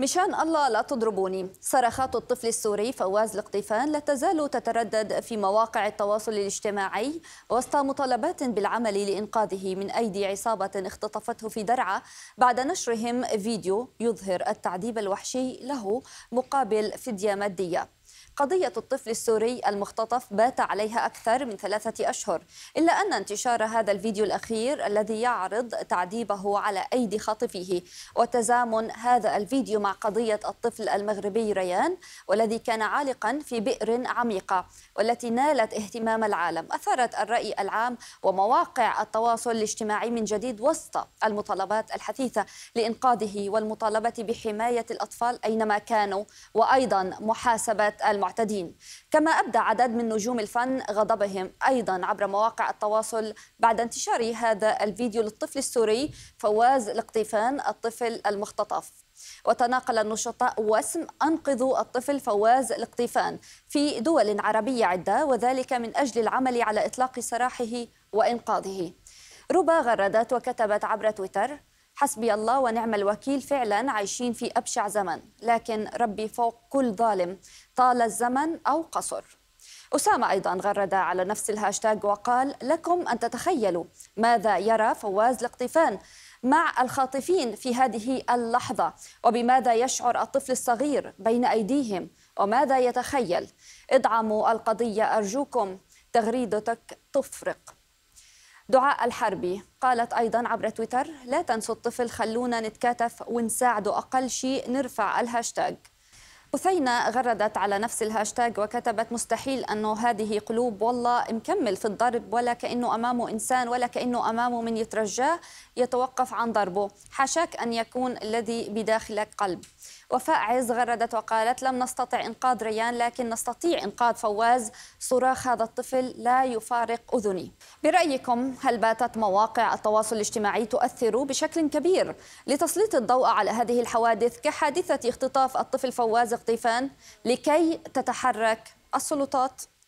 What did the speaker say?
مشان الله لا تضربوني صرخات الطفل السوري فواز الاقطفان لا تزال تتردد في مواقع التواصل الاجتماعي وسط مطالبات بالعمل لإنقاذه من أيدي عصابة اختطفته في درعا بعد نشرهم فيديو يظهر التعذيب الوحشي له مقابل فدية مادية قضية الطفل السوري المختطف بات عليها أكثر من ثلاثة أشهر إلا أن انتشار هذا الفيديو الأخير الذي يعرض تعذيبه على أيدي خاطفيه وتزامن هذا الفيديو مع قضية الطفل المغربي ريان والذي كان عالقا في بئر عميقة والتي نالت اهتمام العالم أثارت الرأي العام ومواقع التواصل الاجتماعي من جديد وسط المطالبات الحثيثة لإنقاذه والمطالبة بحماية الأطفال أينما كانوا وأيضا محاسبة المعتقلين المعتدين كما أبدى عدد من نجوم الفن غضبهم أيضا عبر مواقع التواصل بعد انتشار هذا الفيديو للطفل السوري فواز الاقطيفان الطفل المختطف وتناقل النشطاء وسم أنقذوا الطفل فواز الاقطيفان في دول عربية عدة وذلك من أجل العمل على إطلاق سراحه وإنقاذه ربا غردت وكتبت عبر تويتر حسبي الله ونعم الوكيل فعلا عايشين في أبشع زمن لكن ربي فوق كل ظالم طال الزمن أو قصر أسامة أيضا غرد على نفس الهاشتاج وقال لكم أن تتخيلوا ماذا يرى فواز الاقطفان مع الخاطفين في هذه اللحظة وبماذا يشعر الطفل الصغير بين أيديهم وماذا يتخيل ادعموا القضية أرجوكم تغريدتك تفرق دعاء الحربي قالت أيضا عبر تويتر لا تنسوا الطفل خلونا نتكاتف ونساعده أقل شيء نرفع الهاشتاج أثينا غردت على نفس الهاشتاج وكتبت مستحيل أنه هذه قلوب والله مكمل في الضرب ولا كأنه أمامه إنسان ولا كأنه أمامه من يترجاه يتوقف عن ضربه حاشاك أن يكون الذي بداخلك قلب وفاء عز غردت وقالت لم نستطع إنقاذ ريان لكن نستطيع إنقاذ فواز صراخ هذا الطفل لا يفارق أذني برأيكم هل باتت مواقع التواصل الاجتماعي تؤثر بشكل كبير لتسليط الضوء على هذه الحوادث كحادثة اختطاف الطفل فواز استقطيفا لكي تتحرك السلطات